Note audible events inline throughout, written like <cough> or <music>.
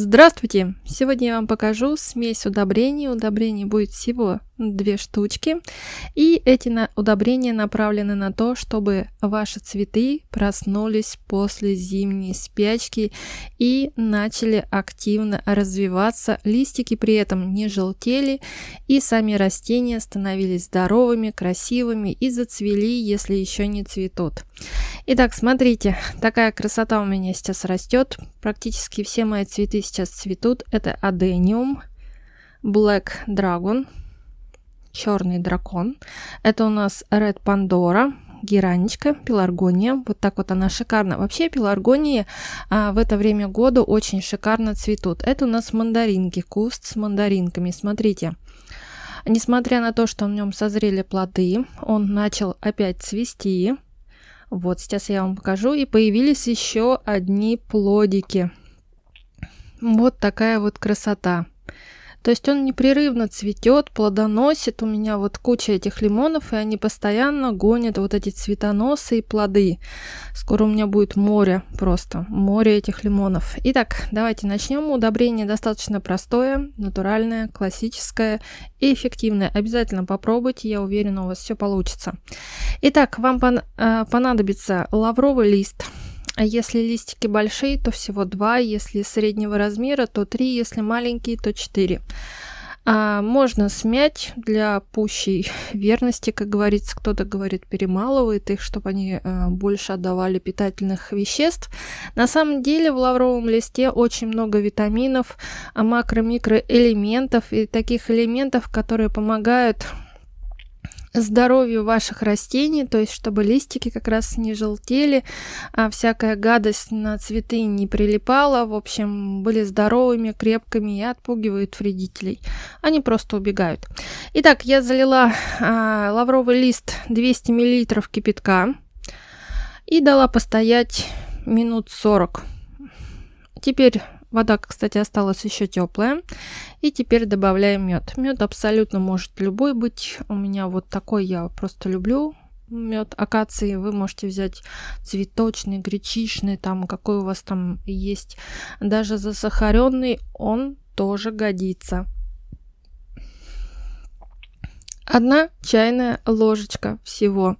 Здравствуйте! Сегодня я вам покажу смесь удобрений. Удобрений будет всего две штучки. И эти на удобрения направлены на то, чтобы ваши цветы проснулись после зимней спячки и начали активно развиваться. Листики при этом не желтели, и сами растения становились здоровыми, красивыми и зацвели, если еще не цветут. Итак, смотрите, такая красота у меня сейчас растет. Практически все мои цветы сейчас цветут. Это адениум, black dragon – черный дракон. Это у нас Red Pandora, геранечка, пеларгония. Вот так вот она шикарно. Вообще пеларгонии а, в это время года очень шикарно цветут. Это у нас мандаринки, куст с мандаринками. Смотрите. Несмотря на то, что в нем созрели плоды, он начал опять цвести. Вот сейчас я вам покажу. И появились еще одни плодики. Вот такая вот красота. То есть он непрерывно цветет, плодоносит. У меня вот куча этих лимонов, и они постоянно гонят вот эти цветоносы и плоды. Скоро у меня будет море просто, море этих лимонов. Итак, давайте начнем. Удобрение достаточно простое, натуральное, классическое и эффективное. Обязательно попробуйте, я уверена, у вас все получится. Итак, вам э, понадобится лавровый лист – а если листики большие, то всего 2, если среднего размера, то 3, если маленькие, то 4. А можно смять для пущей <laughs> верности, как говорится, кто-то говорит, перемалывает их, чтобы они э, больше отдавали питательных веществ. На самом деле в лавровом листе очень много витаминов, а макро-микроэлементов и таких элементов, которые помогают здоровью ваших растений, то есть чтобы листики как раз не желтели, а всякая гадость на цветы не прилипала, в общем, были здоровыми, крепкими и отпугивают вредителей. Они просто убегают. Итак, я залила а, лавровый лист 200 мл кипятка и дала постоять минут 40. Теперь Вода, кстати, осталась еще теплая. И теперь добавляем мед. Мед абсолютно может любой быть. У меня вот такой я просто люблю мед акации. Вы можете взять цветочный, гречишный, там какой у вас там есть. Даже засахаренный он тоже годится. Одна чайная ложечка всего.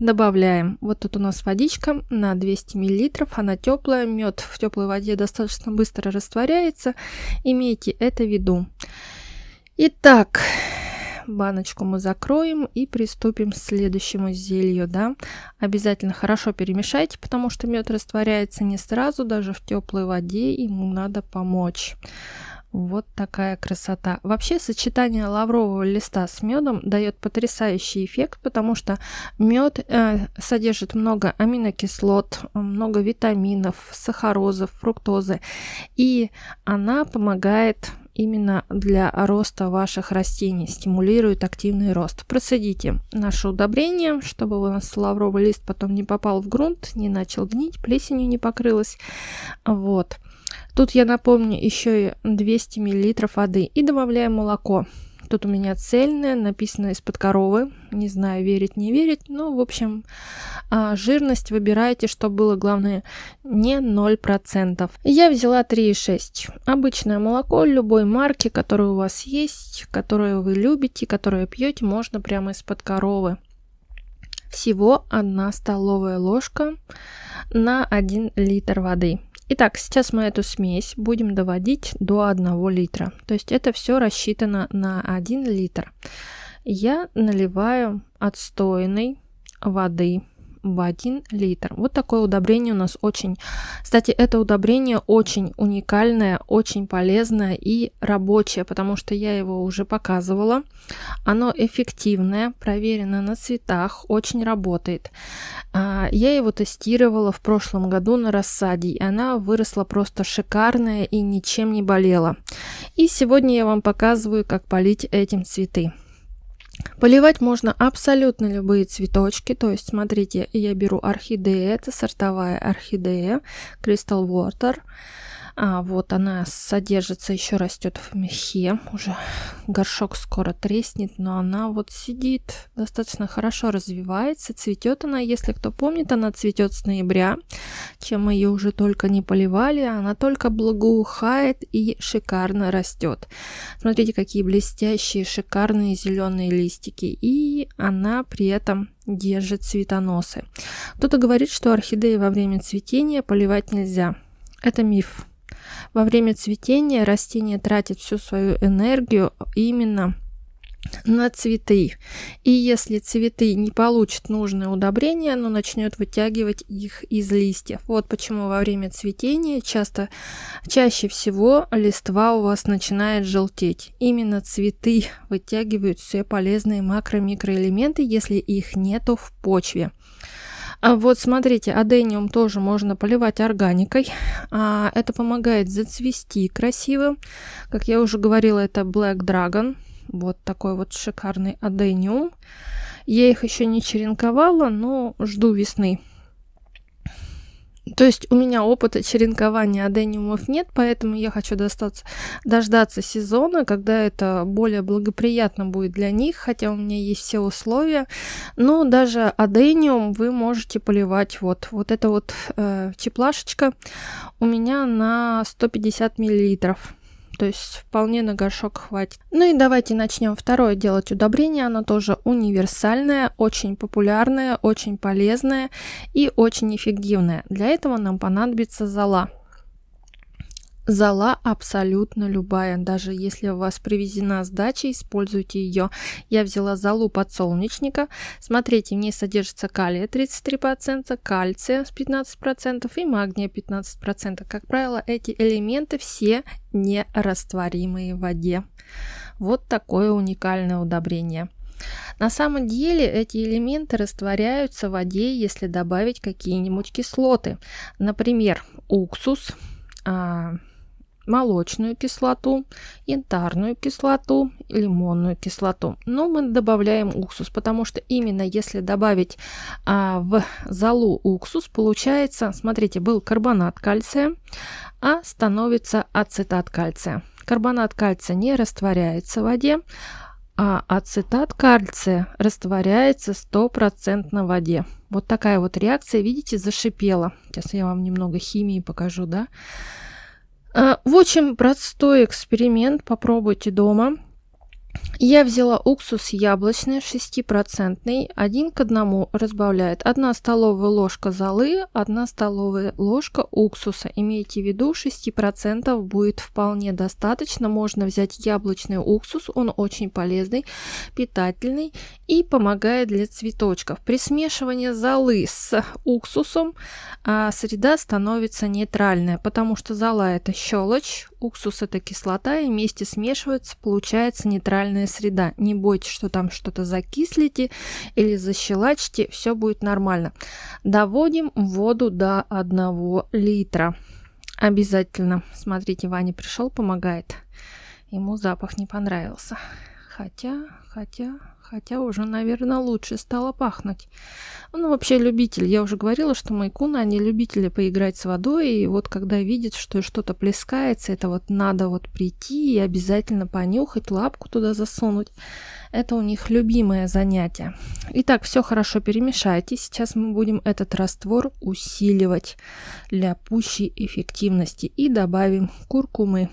Добавляем. Вот тут у нас водичка на 200 мл. Она теплая. Мед в теплой воде достаточно быстро растворяется. Имейте это в виду. Итак, баночку мы закроем и приступим к следующему зелью. Да? Обязательно хорошо перемешайте, потому что мед растворяется не сразу, даже в теплой воде. Ему надо помочь. Вот такая красота. Вообще сочетание лаврового листа с медом дает потрясающий эффект, потому что мед э, содержит много аминокислот, много витаминов, сахарозов, фруктозы, и она помогает именно для роста ваших растений, стимулирует активный рост. Процедите наше удобрение, чтобы у нас лавровый лист потом не попал в грунт, не начал гнить, плесенью не покрылась. Вот. Тут я напомню еще и 200 мл воды и добавляем молоко. Тут у меня цельное, написано из-под коровы. Не знаю, верить, не верить. Ну, в общем, а, жирность выбирайте, что было главное, не 0%. Я взяла 3,6. Обычное молоко любой марки, которое у вас есть, которое вы любите, которое пьете, можно прямо из-под коровы. Всего 1 столовая ложка на 1 литр воды. Итак, сейчас мы эту смесь будем доводить до 1 литра. То есть это все рассчитано на 1 литр. Я наливаю отстойной воды в 1 литр. Вот такое удобрение у нас очень. Кстати, это удобрение очень уникальное, очень полезное и рабочее, потому что я его уже показывала. Оно эффективное, проверено на цветах, очень работает. А, я его тестировала в прошлом году на рассаде, и она выросла просто шикарная и ничем не болела. И сегодня я вам показываю, как полить этим цветы. Поливать можно абсолютно любые цветочки, то есть смотрите, я беру орхидеи, это сортовая орхидея, Crystal Water, а, вот она содержится, еще растет в мехе. Уже горшок скоро треснет, но она вот сидит, достаточно хорошо развивается. Цветет она, если кто помнит, она цветет с ноября. Чем мы ее уже только не поливали, она только благоухает и шикарно растет. Смотрите, какие блестящие, шикарные зеленые листики. И она при этом держит цветоносы. Кто-то говорит, что орхидеи во время цветения поливать нельзя. Это миф. Во время цветения растение тратит всю свою энергию именно на цветы. И если цветы не получат нужное удобрение, оно начнет вытягивать их из листьев. Вот почему во время цветения часто, чаще всего листва у вас начинает желтеть. Именно цветы вытягивают все полезные макро-микроэлементы, если их нету в почве. А вот смотрите, адениум тоже можно поливать органикой. А, это помогает зацвести красиво. Как я уже говорила, это Black Dragon. Вот такой вот шикарный адениум. Я их еще не черенковала, но жду весны. То есть у меня опыта черенкования адениумов нет, поэтому я хочу достаться, дождаться сезона, когда это более благоприятно будет для них, хотя у меня есть все условия. Но даже адениум вы можете поливать вот, вот эта вот э, чеплашечка у меня на 150 миллилитров. То есть вполне на горшок хватит. Ну и давайте начнем второе делать удобрение. Оно тоже универсальное, очень популярное, очень полезное и очень эффективное. Для этого нам понадобится зола. Зала абсолютно любая, даже если у вас привезена сдача, используйте ее. Я взяла залу подсолнечника. Смотрите, в ней содержится калия 33%, кальция 15% и магния 15%. Как правило, эти элементы все нерастворимые в воде. Вот такое уникальное удобрение. На самом деле эти элементы растворяются в воде, если добавить какие-нибудь кислоты. Например, уксус, а, молочную кислоту, янтарную кислоту, лимонную кислоту. Но мы добавляем уксус, потому что именно если добавить а, в золу уксус, получается, смотрите, был карбонат кальция, а становится ацетат кальция. Карбонат кальция не растворяется в воде, а ацетат кальция растворяется стопроцентно в воде. Вот такая вот реакция, видите, зашипела. Сейчас я вам немного химии покажу, да? Э, в общем, простой эксперимент попробуйте дома. Я взяла уксус яблочный 6%, один к одному разбавляет 1 столовая ложка золы, 1 столовая ложка уксуса. Имейте в виду 6% будет вполне достаточно, можно взять яблочный уксус, он очень полезный, питательный и помогает для цветочков. При смешивании золы с уксусом а, среда становится нейтральная, потому что зола это щелочь, уксус – это кислота, и вместе смешивается, получается нейтральная среда. Не бойтесь, что там что-то закислите или защелачите, все будет нормально. Доводим воду до 1 литра. Обязательно. Смотрите, Ваня пришел, помогает. Ему запах не понравился. Хотя, хотя, хотя уже, наверное, лучше стало пахнуть. Ну вообще любитель. Я уже говорила, что майкуны, они любители поиграть с водой, и вот когда видит, что что-то плескается, это вот надо вот прийти и обязательно понюхать, лапку туда засунуть. Это у них любимое занятие. Итак, все хорошо перемешайте. Сейчас мы будем этот раствор усиливать для пущей эффективности и добавим куркумы.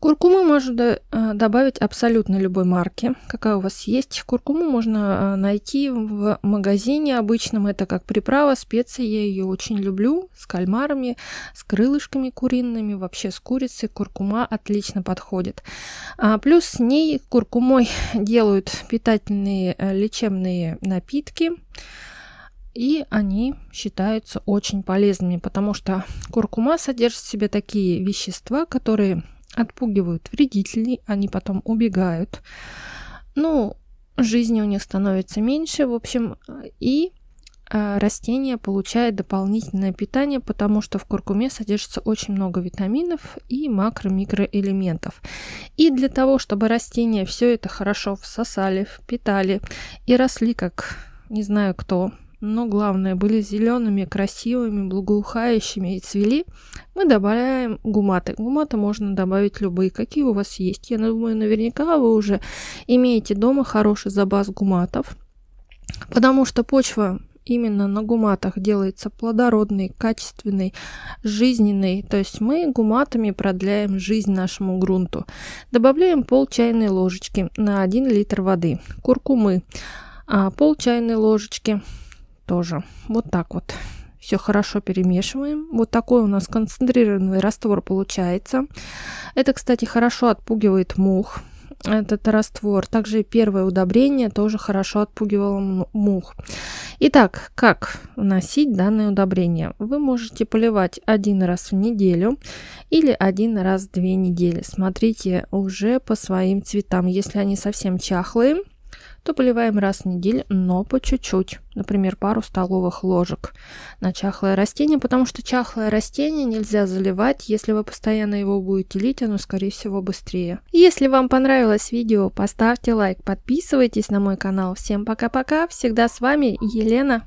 Куркуму можно э, добавить абсолютно любой марки, какая у вас есть. Куркуму можно э, найти в магазине обычном. Это как приправа, специи. Я ее очень люблю. С кальмарами, с крылышками куриными, вообще с курицей. Куркума отлично подходит. А, плюс с ней куркумой <laughs> делают питательные э, лечебные напитки. И они считаются очень полезными, потому что куркума содержит в себе такие вещества, которые отпугивают вредителей, они потом убегают. Ну, жизни у них становится меньше, в общем, и а, растение получает дополнительное питание, потому что в куркуме содержится очень много витаминов и макро-микроэлементов. И для того, чтобы растения все это хорошо всосали, впитали и росли как не знаю кто, но ну, главное, были зелеными, красивыми, благоухающими и цвели, мы добавляем гуматы. Гуматы можно добавить любые, какие у вас есть. Я думаю, наверняка вы уже имеете дома хороший забаз гуматов, потому что почва именно на гуматах делается плодородный, качественный, жизненный. То есть мы гуматами продляем жизнь нашему грунту. Добавляем пол чайной ложечки на 1 литр воды. Куркумы а, пол чайной ложечки, тоже. Вот так вот. Все хорошо перемешиваем. Вот такой у нас концентрированный раствор получается. Это, кстати, хорошо отпугивает мух этот раствор. Также первое удобрение тоже хорошо отпугивало мух. Итак, как вносить данное удобрение? Вы можете поливать один раз в неделю или один раз в две недели. Смотрите уже по своим цветам. Если они совсем чахлые, то поливаем раз в неделю, но по чуть-чуть, например, пару столовых ложек на чахлое растение, потому что чахлое растение нельзя заливать, если вы постоянно его будете лить, оно, скорее всего, быстрее. Если вам понравилось видео, поставьте лайк, подписывайтесь на мой канал. Всем пока-пока, всегда с вами Елена.